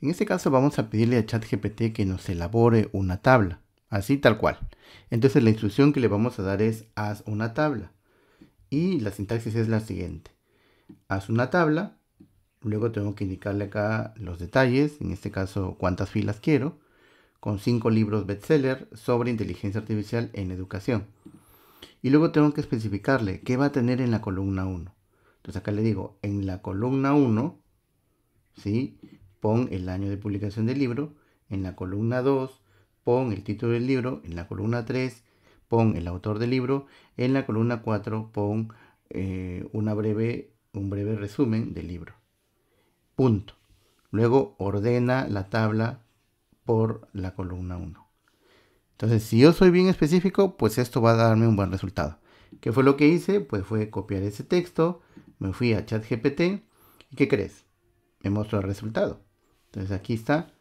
En este caso vamos a pedirle a ChatGPT que nos elabore una tabla, así tal cual. Entonces la instrucción que le vamos a dar es haz una tabla. Y la sintaxis es la siguiente. Haz una tabla, luego tengo que indicarle acá los detalles, en este caso cuántas filas quiero, con cinco libros bestseller sobre inteligencia artificial en educación. Y luego tengo que especificarle qué va a tener en la columna 1. Entonces acá le digo, en la columna 1, ¿sí? pon el año de publicación del libro en la columna 2, pon el título del libro en la columna 3, pon el autor del libro, en la columna 4 pon eh, una breve, un breve resumen del libro. Punto. Luego ordena la tabla por la columna 1. Entonces, si yo soy bien específico, pues esto va a darme un buen resultado. ¿Qué fue lo que hice? Pues fue copiar ese texto, me fui a ChatGPT y ¿qué crees? Me mostró el resultado. Entonces aquí está,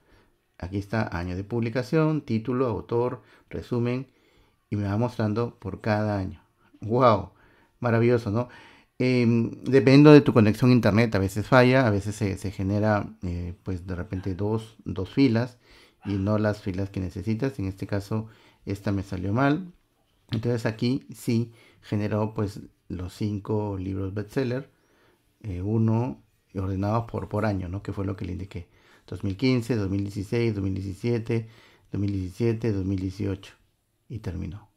aquí está año de publicación, título, autor, resumen y me va mostrando por cada año. ¡Wow! Maravilloso, ¿no? Eh, em, dependiendo de tu conexión a internet, a veces falla, a veces se, genera, eh, pues de repente dos, filas y no las filas que necesitas. En este caso, esta me salió mal. Entonces aquí sí generó pues los cinco libros bestseller, eh, uno ordenados por, por año, ¿no? Que fue lo que le indiqué. 2015, 2016, 2017, 2017, 2018 y terminó.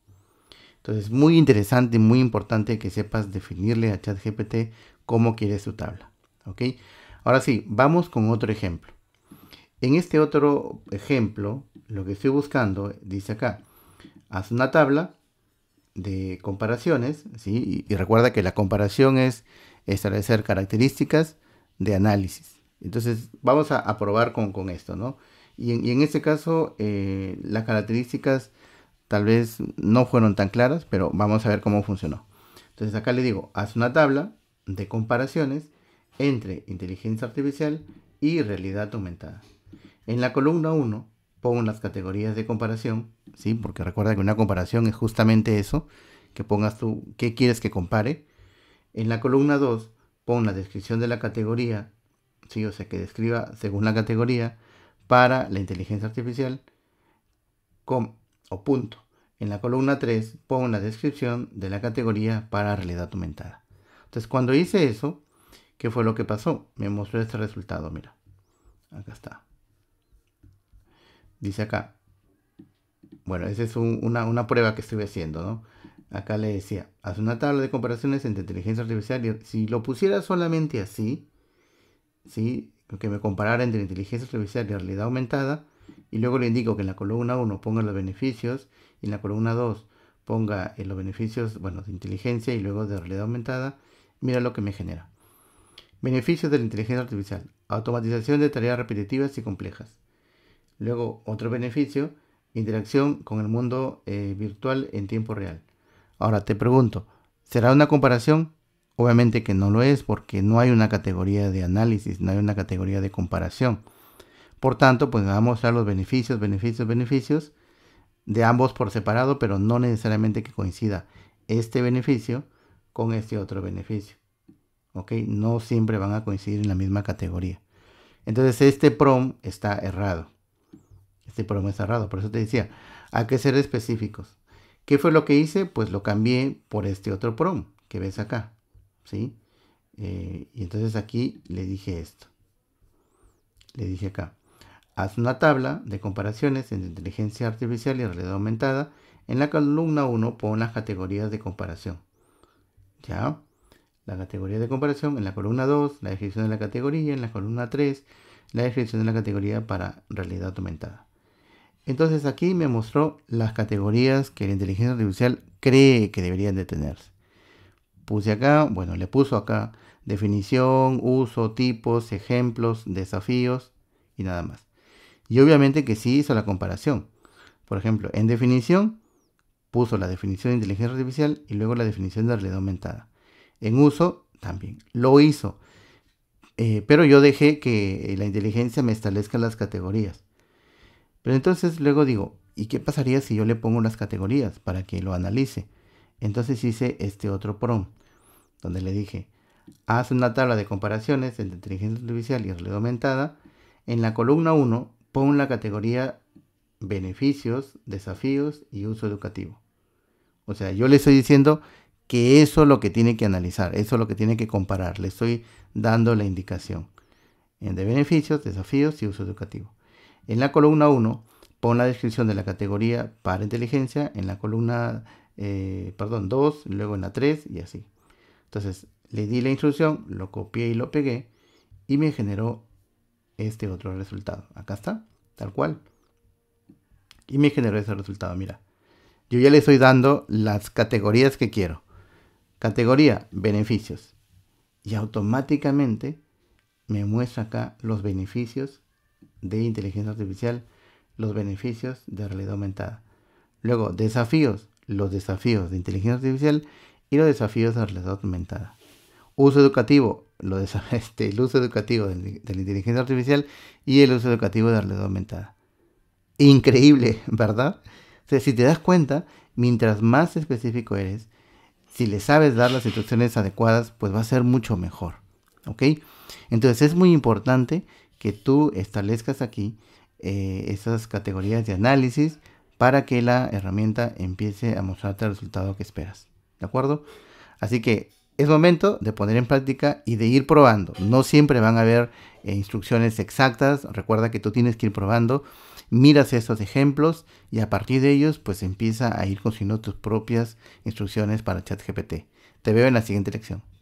Entonces, muy interesante, muy importante que sepas definirle a ChatGPT cómo quieres su tabla. ¿Ok? Ahora sí, vamos con otro ejemplo. En este otro ejemplo, lo que estoy buscando, dice acá, haz una tabla de comparaciones, Y recuerda que la comparación es establecer características de análisis. Entonces, vamos a, probar con, esto, ¿no? Y en, este caso, eh, las características tal vez no fueron tan claras, pero vamos a ver cómo funcionó. Entonces, acá le digo, haz una tabla de comparaciones entre inteligencia artificial y realidad aumentada. En la columna 1, pongo las categorías de comparación, ¿sí? Porque recuerda que una comparación es justamente eso, que pongas tú qué quieres que compare. En la columna 2, pon la descripción de la categoría o sea, que describa según la categoría para la inteligencia artificial, con o punto. En la columna 3 pongo la descripción de la categoría para realidad aumentada. Entonces, cuando hice eso, ¿qué fue lo que pasó? Me mostró este resultado, mira. Acá está. Dice acá. Bueno, esa es una, prueba que estuve haciendo, ¿no? Acá le decía, haz una tabla de comparaciones entre inteligencia artificial si lo pusiera solamente así, que me comparara entre inteligencia artificial y realidad aumentada, y luego le indico que en la columna 1 ponga los beneficios, y en la columna 2 ponga eh, los beneficios bueno, de inteligencia y luego de realidad aumentada, mira lo que me genera. Beneficios de la inteligencia artificial. Automatización de tareas repetitivas y complejas. Luego, otro beneficio, interacción con el mundo eh, virtual en tiempo real. Ahora te pregunto, ¿será una comparación? Obviamente que no lo es porque no hay una categoría de análisis, no hay una categoría de comparación. Por tanto, pues vamos a mostrar los beneficios, beneficios, beneficios de ambos por separado, pero no necesariamente que coincida este beneficio con este otro beneficio. ¿Ok? No siempre van a coincidir en la misma categoría. Entonces este prom está errado. Este prom está errado. Por eso te decía, hay que ser específicos. ¿Qué fue lo que hice? Pues lo cambié por este otro prom que ves acá. Eh, y entonces aquí le dije esto. Le dije acá, haz una tabla de comparaciones entre inteligencia artificial y realidad aumentada. En la columna 1 pon las categorías de comparación. ¿Ya? La categoría de comparación en la columna 2, la descripción de la categoría, en la columna 3, la descripción de la categoría para realidad aumentada. Entonces aquí me mostró las categorías que la inteligencia artificial cree que deberían de tenerse puse acá, bueno, le puso acá definición, uso, tipos, ejemplos, desafíos y nada más. Y obviamente que sí hizo la comparación. Por ejemplo, en definición puso la definición de inteligencia artificial y luego la definición de realidad aumentada. En uso también lo hizo. Eh, pero yo dejé que la inteligencia me establezca las categorías. Pero entonces luego digo, ¿y qué pasaría si yo le pongo las categorías para que lo analice? Entonces hice este otro PROM, donde le dije, haz una tabla de comparaciones entre inteligencia artificial y realidad aumentada. En la columna 1, pon la categoría beneficios, desafíos y uso educativo. O sea, yo le estoy diciendo que eso es lo que tiene que analizar, eso es lo que tiene que comparar. Le estoy dando la indicación de beneficios, desafíos y uso educativo. En la columna 1, pon la descripción de la categoría para inteligencia. En la columna eh, perdón, dos, luego en la 3 y así. Entonces le di la instrucción, lo copié y lo pegué y me generó este otro resultado. Acá está, tal cual. Y me generó ese resultado, mira. Yo ya le estoy dando las categorías que quiero. Categoría, beneficios. Y automáticamente me muestra acá los beneficios de inteligencia artificial, los beneficios de realidad aumentada. Luego, desafíos los desafíos de inteligencia artificial y los desafíos de la realidad aumentada. Uso educativo, de, este, el uso educativo de, la inteligencia artificial y el uso educativo de la realidad aumentada. Increíble, ¿verdad? O sea, si te das cuenta, mientras más específico eres, si le sabes dar las instrucciones adecuadas, pues va a ser mucho mejor. ¿Ok? Entonces es muy importante que tú establezcas aquí eh, esas categorías de análisis para que la herramienta empiece a mostrarte el resultado que esperas. ¿De acuerdo? Así que es momento de poner en práctica y de ir probando. No siempre van a haber eh, instrucciones exactas. Recuerda que tú tienes que ir probando. Miras estos ejemplos y a partir de ellos pues empieza a ir consiguiendo tus propias instrucciones para ChatGPT. Te veo en la siguiente lección.